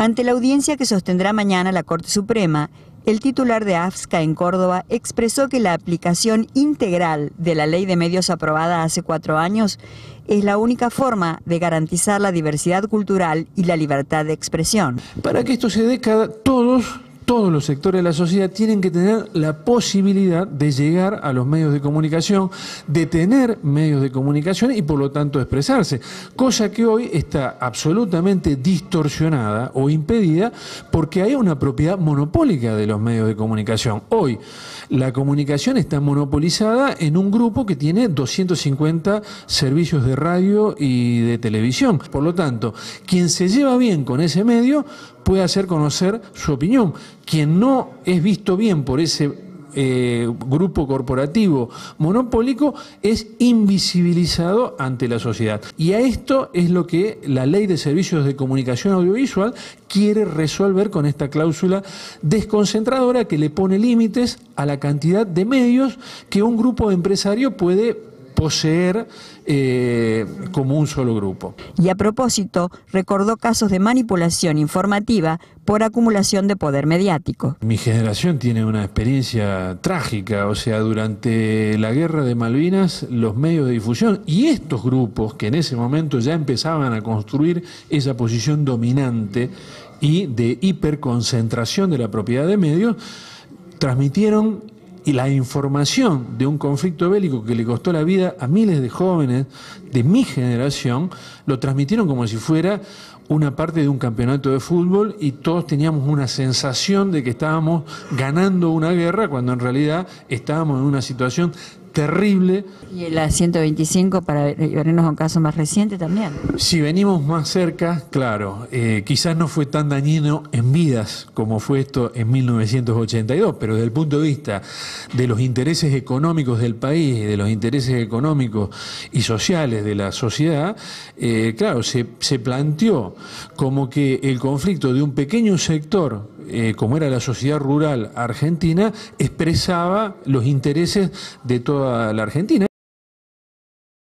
Ante la audiencia que sostendrá mañana la Corte Suprema, el titular de AFSCA en Córdoba expresó que la aplicación integral de la ley de medios aprobada hace cuatro años es la única forma de garantizar la diversidad cultural y la libertad de expresión. Para que esto se dé, cada, todos todos los sectores de la sociedad tienen que tener la posibilidad de llegar a los medios de comunicación, de tener medios de comunicación y por lo tanto expresarse, cosa que hoy está absolutamente distorsionada o impedida porque hay una propiedad monopólica de los medios de comunicación. Hoy la comunicación está monopolizada en un grupo que tiene 250 servicios de radio y de televisión. Por lo tanto, quien se lleva bien con ese medio puede hacer conocer su opinión quien no es visto bien por ese eh, grupo corporativo monopólico es invisibilizado ante la sociedad. Y a esto es lo que la ley de servicios de comunicación audiovisual quiere resolver con esta cláusula desconcentradora que le pone límites a la cantidad de medios que un grupo de empresario puede poseer eh, como un solo grupo. Y a propósito, recordó casos de manipulación informativa por acumulación de poder mediático. Mi generación tiene una experiencia trágica, o sea, durante la guerra de Malvinas, los medios de difusión y estos grupos que en ese momento ya empezaban a construir esa posición dominante y de hiperconcentración de la propiedad de medios, transmitieron y la información de un conflicto bélico que le costó la vida a miles de jóvenes de mi generación, lo transmitieron como si fuera una parte de un campeonato de fútbol y todos teníamos una sensación de que estábamos ganando una guerra cuando en realidad estábamos en una situación terrible. ¿Y la 125 para llevarnos a un caso más reciente también? Si venimos más cerca, claro, eh, quizás no fue tan dañino en vidas como fue esto en 1982, pero desde el punto de vista de los intereses económicos del país, de los intereses económicos y sociales de la sociedad, eh, claro, se, se planteó como que el conflicto de un pequeño sector eh, como era la sociedad rural argentina, expresaba los intereses de toda la Argentina.